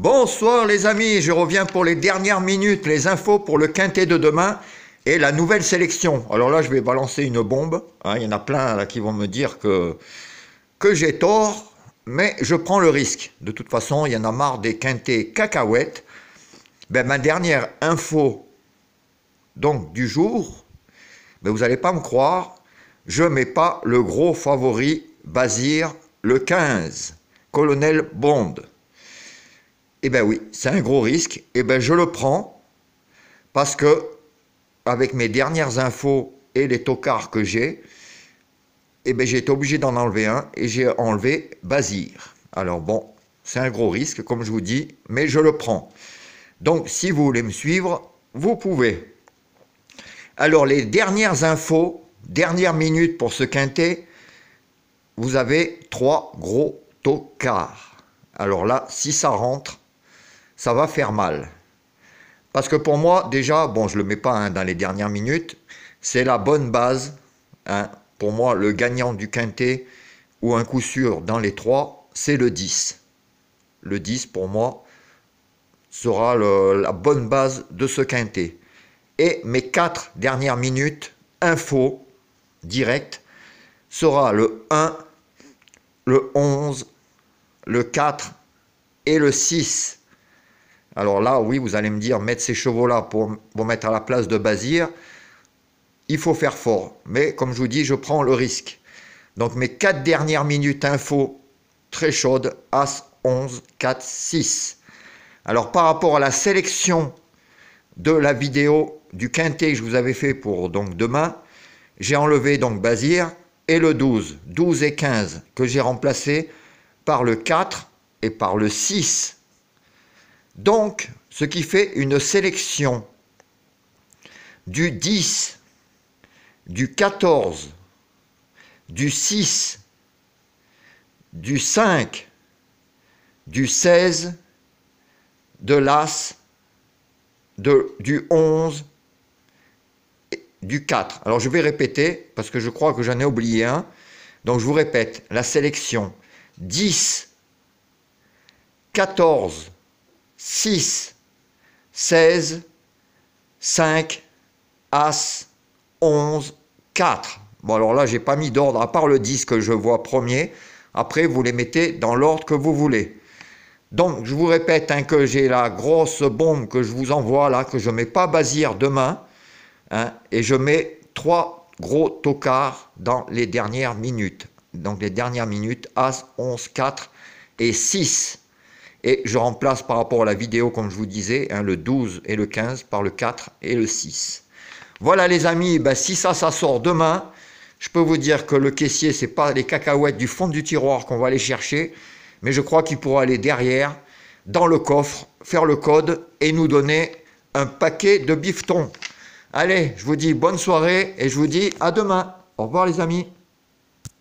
Bonsoir les amis, je reviens pour les dernières minutes, les infos pour le quintet de demain et la nouvelle sélection. Alors là, je vais balancer une bombe. Hein. il y en a plein là, qui vont me dire que, que j'ai tort, mais je prends le risque. De toute façon, il y en a marre des quintets cacahuètes. Ben, ma dernière info donc du jour, ben, vous n'allez pas me croire, je ne mets pas le gros favori Bazir le 15, colonel Bond eh bien oui, c'est un gros risque. et eh bien, je le prends parce que, avec mes dernières infos et les tocards que j'ai, eh bien, j'ai été obligé d'en enlever un et j'ai enlevé Basir. Alors bon, c'est un gros risque, comme je vous dis, mais je le prends. Donc, si vous voulez me suivre, vous pouvez. Alors, les dernières infos, dernière minute pour ce quintet, vous avez trois gros tocards. Alors là, si ça rentre, ça va faire mal. Parce que pour moi, déjà, bon, je ne le mets pas hein, dans les dernières minutes, c'est la bonne base. Hein, pour moi, le gagnant du quintet ou un coup sûr dans les trois, c'est le 10. Le 10, pour moi, sera la bonne base de ce quintet. Et mes quatre dernières minutes, info, direct, sera le 1, le 11, le 4 et le 6. Alors là, oui, vous allez me dire, mettre ces chevaux-là pour mettre à la place de Bazir, il faut faire fort. Mais comme je vous dis, je prends le risque. Donc mes quatre dernières minutes info très chaudes, As 11, 4, 6. Alors par rapport à la sélection de la vidéo du quintet que je vous avais fait pour donc demain, j'ai enlevé donc Bazir et le 12, 12 et 15 que j'ai remplacé par le 4 et par le 6. Donc, ce qui fait une sélection du 10, du 14, du 6, du 5, du 16, de l'As, du 11, du 4. Alors je vais répéter parce que je crois que j'en ai oublié un. Donc je vous répète, la sélection 10, 14, 6, 16, 5, As, 11, 4. Bon alors là, je n'ai pas mis d'ordre, à part le 10 que je vois premier. Après, vous les mettez dans l'ordre que vous voulez. Donc, je vous répète hein, que j'ai la grosse bombe que je vous envoie là, que je ne mets pas basière demain. Hein, et je mets 3 gros tocards dans les dernières minutes. Donc, les dernières minutes, As, 11, 4 et 6. Et je remplace par rapport à la vidéo, comme je vous disais, hein, le 12 et le 15 par le 4 et le 6. Voilà les amis, ben, si ça, ça sort demain, je peux vous dire que le caissier, c'est pas les cacahuètes du fond du tiroir qu'on va aller chercher, mais je crois qu'il pourra aller derrière, dans le coffre, faire le code et nous donner un paquet de bifetons. Allez, je vous dis bonne soirée et je vous dis à demain. Au revoir les amis.